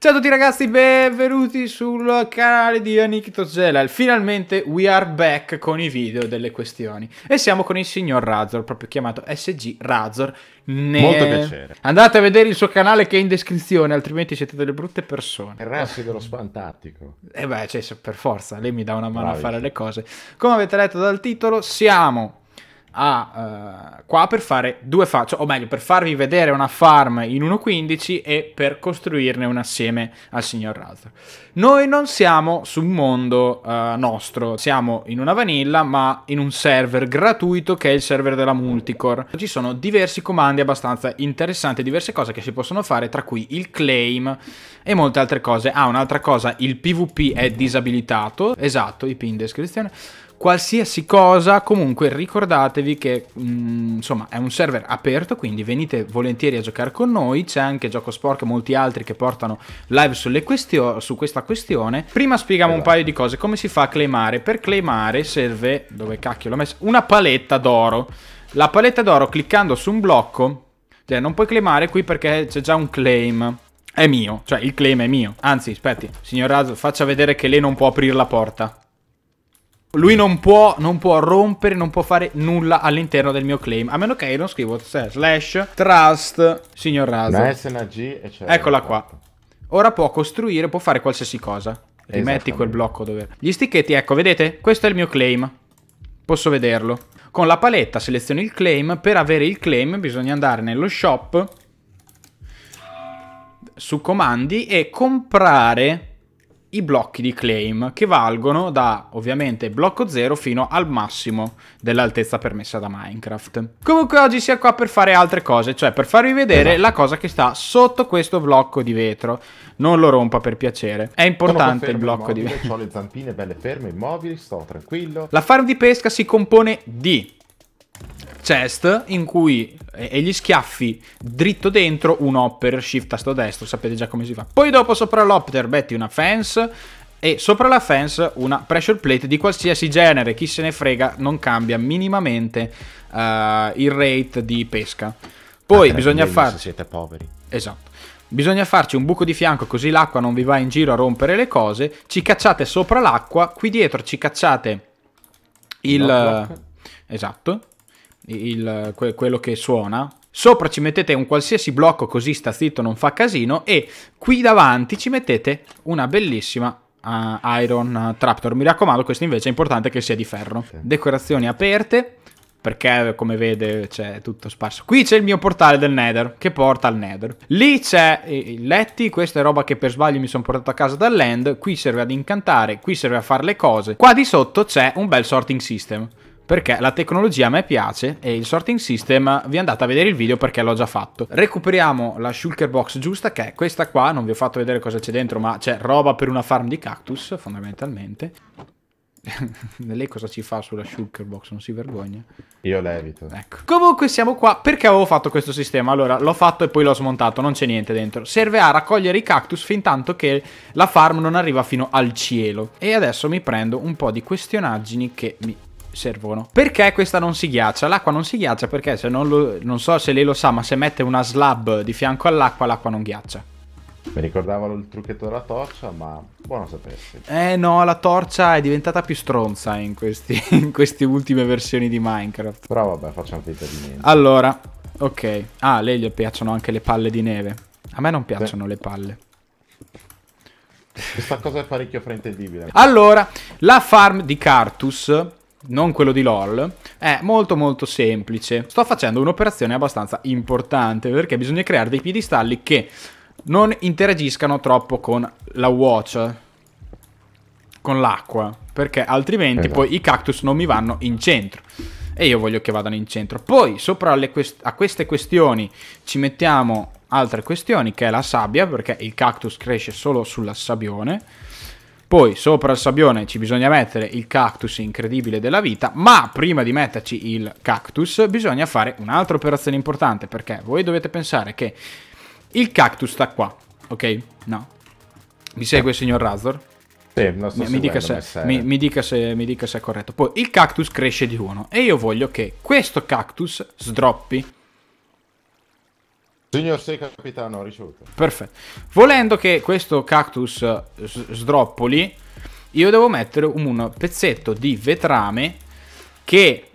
Ciao a tutti ragazzi, benvenuti sul canale di Yannick Tozzella. Finalmente we are back con i video delle questioni. E siamo con il signor Razor, proprio chiamato SG Razor. Ne... Molto piacere. Andate a vedere il suo canale che è in descrizione, altrimenti siete delle brutte persone. Il resto dello spantattico. E eh beh, cioè, per forza, lei mi dà una mano Bravi. a fare le cose. Come avete letto dal titolo, siamo a, uh, qua per fare due farm, cioè, o meglio, per farvi vedere una farm in 1.15 e per costruirne una assieme al signor Razor. Noi non siamo su un mondo uh, nostro, siamo in una vanilla, ma in un server gratuito che è il server della Multicore. Ci sono diversi comandi abbastanza interessanti, diverse cose che si possono fare, tra cui il claim e molte altre cose. Ah, un'altra cosa, il PvP è disabilitato, esatto, i pin in descrizione qualsiasi cosa, comunque ricordatevi che mh, mm, insomma è un server aperto, quindi venite volentieri a giocare con noi, c'è anche Gioco Sporco e molti altri che portano live questio su questa questione. Prima spieghiamo un esatto. paio di cose, come si fa a claimare? Per claimare serve, dove cacchio l'ho messo, una paletta d'oro. La paletta d'oro cliccando su un blocco, cioè non puoi claimare qui perché c'è già un claim. È mio, cioè il claim è mio. Anzi, aspetti, signor Razzo, faccia vedere che lei non può aprire la porta. Lui non può, non può, rompere, non può fare nulla all'interno del mio claim. A meno che io non scrivo slash trust signor Raso. Una SNG Eccola qua. Ora può costruire, può fare qualsiasi cosa. Rimetti quel blocco dove... Gli sticchetti, ecco, vedete? Questo è il mio claim. Posso vederlo. Con la paletta seleziono il claim. Per avere il claim bisogna andare nello shop su comandi e comprare i blocchi di claim che valgono da ovviamente blocco 0 fino al massimo dell'altezza permessa da Minecraft. Comunque oggi si è qua per fare altre cose, cioè per farvi vedere esatto. la cosa che sta sotto questo blocco di vetro. Non lo rompa per piacere, è importante fermo, il blocco immobile, di vetro. Ho le zampine belle ferme, immobili, sto tranquillo. La farm di pesca si compone di chest in cui e gli schiaffi dritto dentro un hopper shift tasto destro, sapete già come si fa. Poi dopo sopra l'hopper metti una fence e sopra la fence una pressure plate di qualsiasi genere, chi se ne frega, non cambia minimamente uh, il rate di pesca. Poi ah, bisogna fare siete poveri. Esatto. Bisogna farci un buco di fianco così l'acqua non vi va in giro a rompere le cose. Ci cacciate sopra l'acqua, qui dietro ci cacciate il... Esatto il, que quello che suona, sopra ci mettete un qualsiasi blocco così sta zitto, non fa casino, e qui davanti ci mettete una bellissima uh, Iron Traptor. Mi raccomando, questo invece è importante che sia di ferro. Decorazioni aperte, perché come vede c'è tutto sparso. Qui c'è il mio portale del Nether, che porta al Nether. Lì c'è eh, i letti, questa è roba che per sbaglio mi sono portato a casa dal land. qui serve ad incantare, qui serve a fare le cose. Qua di sotto c'è un bel sorting system perché la tecnologia a me piace e il sorting system vi andate a vedere il video perché l'ho già fatto. Recuperiamo la shulker box giusta che è questa qua, non vi ho fatto vedere cosa c'è dentro ma c'è roba per una farm di cactus fondamentalmente. Lei cosa ci fa sulla shulker box? Non si vergogna? Io levito. Ecco. Comunque siamo qua perché avevo fatto questo sistema. Allora, l'ho fatto e poi l'ho smontato, non c'è niente dentro. Serve a raccogliere i cactus fin tanto che la farm non arriva fino al cielo. E adesso mi prendo un po' di questionaggini che mi servono. Perché questa non si ghiaccia? L'acqua non si ghiaccia perché se non, lo, non so se lei lo sa, ma se mette una slab di fianco all'acqua, l'acqua non ghiaccia. Mi ricordavano il trucchetto della torcia, ma buono sapersi. Eh no, la torcia è diventata più stronza in, questi, in queste ultime versioni di Minecraft. Però vabbè, facciamo finta di niente. Allora, ok. Ah, a lei gli piacciono anche le palle di neve. A me non piacciono Beh. le palle. Questa cosa è parecchio fraintendibile. Allora, la farm di Cartus non quello di LOL, è molto molto semplice. Sto facendo un'operazione abbastanza importante perché bisogna creare dei piedistalli che non interagiscano troppo con la watch, con l'acqua, perché altrimenti esatto. poi i cactus non mi vanno in centro. E io voglio che vadano in centro. Poi sopra quest a queste questioni ci mettiamo altre questioni, che è la sabbia, perché il cactus cresce solo sulla sabbione poi sopra il sabbione ci bisogna mettere il cactus incredibile della vita, ma prima di metterci il cactus bisogna fare un'altra operazione importante, perché voi dovete pensare che il cactus sta qua, ok? No. Mi segue il signor Razor? Sì, mi, mi, dica se, mi, mi, dica se, mi dica se è corretto. Poi il cactus cresce di uno e io voglio che questo cactus sdroppi Signor 6 capitano, ricevuto. Perfetto. Volendo che questo cactus eh, sdroppoli, io devo mettere un pezzetto di vetrame che,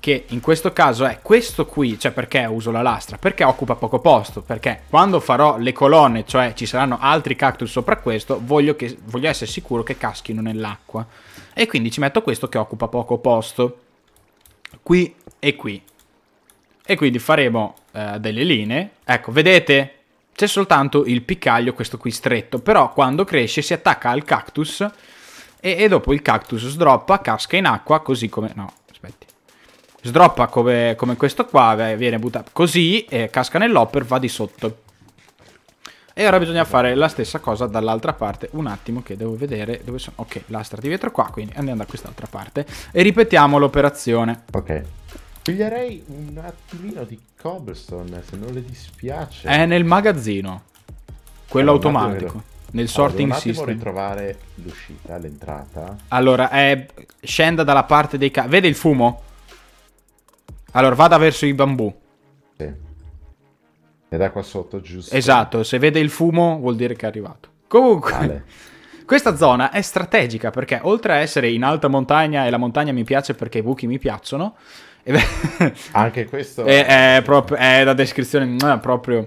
che, in questo caso è questo qui, cioè perché uso la lastra? Perché occupa poco posto, perché quando farò le colonne, cioè ci saranno altri cactus sopra questo, voglio, che, voglio essere sicuro che caschino nell'acqua. E quindi ci metto questo che occupa poco posto, qui e qui. E quindi faremo eh, delle linee. Ecco, vedete? C'è soltanto il piccaglio, questo qui stretto, però quando cresce si attacca al cactus e, e dopo il cactus sdroppa, casca in acqua, così come... No, aspetti. Sdroppa come, come questo qua, viene buttato così, eh, casca nell'hopper, va di sotto. E ora bisogna fare la stessa cosa dall'altra parte. Un attimo che devo vedere dove sono. Ok, lastra di vetro qua, quindi andiamo da quest'altra parte. E ripetiamo l'operazione. Ok. Piglierei un attimino di cobblestone, se non le dispiace. È nel magazzino. Quello allora, automatico. Nel sorting allora, un system. ritrovare l'uscita, l'entrata. Allora, è... scenda dalla parte dei ca... Vede il fumo? Allora, vada verso i bambù. Sì. E da qua sotto, giusto? Esatto, se vede il fumo vuol dire che è arrivato. Comunque... Vale. Questa zona è strategica perché oltre a essere in alta montagna e la montagna mi piace perché i buchi mi piacciono, anche questo è, è, proprio, è la descrizione è proprio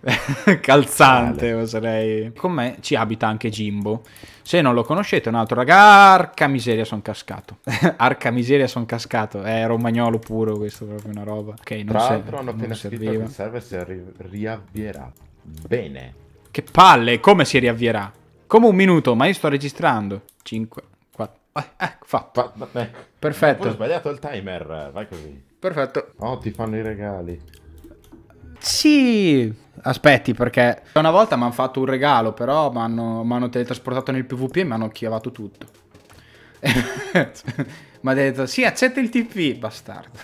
calzante, oserei. Con me ci abita anche Jimbo. Se non lo conoscete, un altro ragazzo. Arca miseria, sono cascato. Arca miseria, sono cascato. È romagnolo puro, questo è proprio una roba. Ok, non Tra l'altro, hanno appena serviva. scritto che il server ri riavvierà. Bene. Che palle, come si riavvierà? Come un minuto, ma io sto registrando. 5, eh, ecco, fatto. Ecco. Perfetto. Ho sbagliato il timer, vai così. Perfetto. Oh, ti fanno i regali. Sì, aspetti perché una volta mi hanno fatto un regalo, però mi hanno teletrasportato nel PvP e mi hanno chiavato tutto. mi ha detto, sì, accetta il TP, bastardo.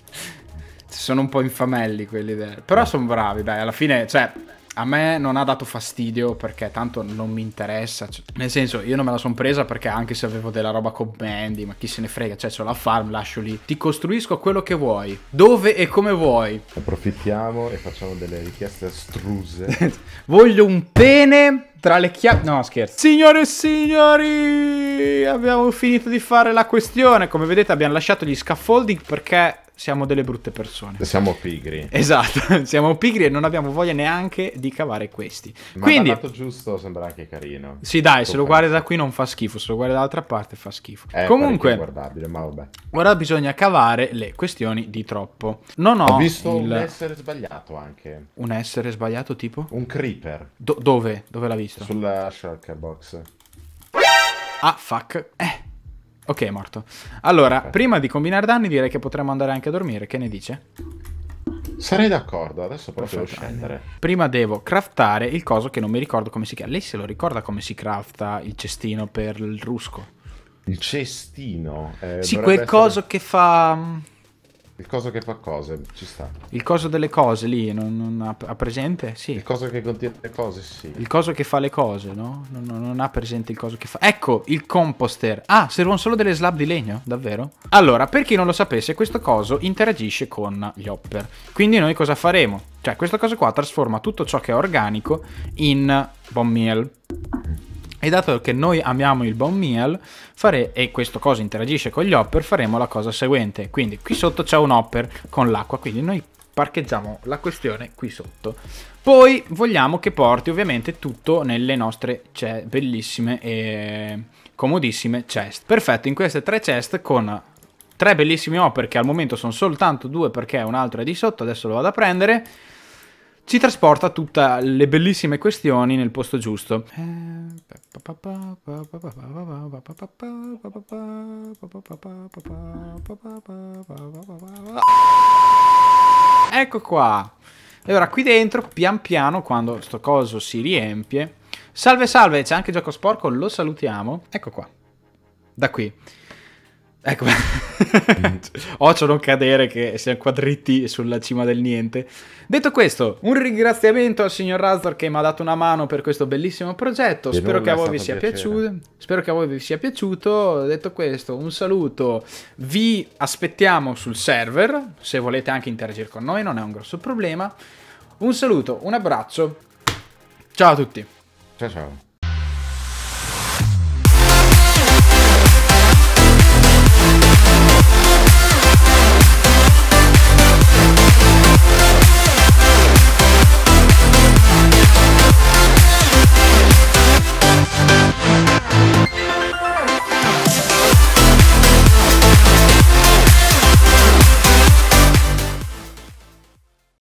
sono un po' infamelli quelli del... Però sono bravi, dai, alla fine, cioè a me non ha dato fastidio perché tanto non mi interessa. Cioè, nel senso, io non me la sono presa perché anche se avevo della roba con Mandy, ma chi se ne frega, cioè c'ho la farm, lascio lì. Ti costruisco quello che vuoi, dove e come vuoi. Approfittiamo e facciamo delle richieste astruse. Voglio un pene tra le chiavi... No, scherzo. Signore e signori, abbiamo finito di fare la questione. Come vedete abbiamo lasciato gli scaffolding perché siamo delle brutte persone. Siamo pigri. Esatto, siamo pigri e non abbiamo voglia neanche di cavare questi. Ma Quindi, lato giusto sembra anche carino. Sì, dai, tu se lo pensi. guardi da qui non fa schifo, se lo guardi dall'altra parte fa schifo. È Comunque, guardabile, ma vabbè. Ora bisogna cavare le questioni di troppo. Non ho, ho visto il... un essere sbagliato anche. Un essere sbagliato tipo? Un creeper. Do dove? Dove l'ha visto? Sulla Shark Box. Ah, fuck. Eh, Ok, è morto. Allora, okay. prima di combinare danni direi che potremmo andare anche a dormire, che ne dice? Sarei d'accordo, adesso proprio devo scendere. Prima devo craftare il coso che non mi ricordo come si chiama. Lei se lo ricorda come si crafta il cestino per il rusco? Il cestino? Eh, sì, quel essere... coso che fa... Mm, il coso che fa cose, ci sta. Il coso delle cose lì, non, non ha, ha, presente? Sì. Il coso che contiene le cose, sì. Il coso che fa le cose, no? Non, non, non, ha presente il coso che fa... Ecco, il composter. Ah, servono solo delle slab di legno, davvero? Allora, per chi non lo sapesse, questo coso interagisce con gli hopper. Quindi noi cosa faremo? Cioè, questa cosa qua trasforma tutto ciò che è organico in bomb meal. E dato che noi amiamo il bone meal, fare, e questo cosa interagisce con gli hopper, faremo la cosa seguente. Quindi qui sotto c'è un hopper con l'acqua, quindi noi parcheggiamo la questione qui sotto. Poi vogliamo che porti ovviamente tutto nelle nostre bellissime e ehm, comodissime chest. Perfetto, in queste tre chest con tre bellissimi hopper che al momento sono soltanto due perché un altro è di sotto, adesso lo vado a prendere ci trasporta tutte le bellissime questioni nel posto giusto. Ecco qua. E ora qui dentro, pian piano, quando sto coso si riempie... Salve salve, c'è anche Gioco Sporco, lo salutiamo. Ecco qua. Da qui. Ecco, occhio non cadere che siamo quadritti sulla cima del niente. Detto questo, un ringraziamento al signor Razor che mi ha dato una mano per questo bellissimo progetto. Spero che, Spero che, a voi vi sia piaciuto. Detto questo, un saluto. Vi aspettiamo sul server. Se volete anche interagire con noi, non è un grosso problema. Un saluto, un abbraccio. Ciao a tutti. Ciao ciao.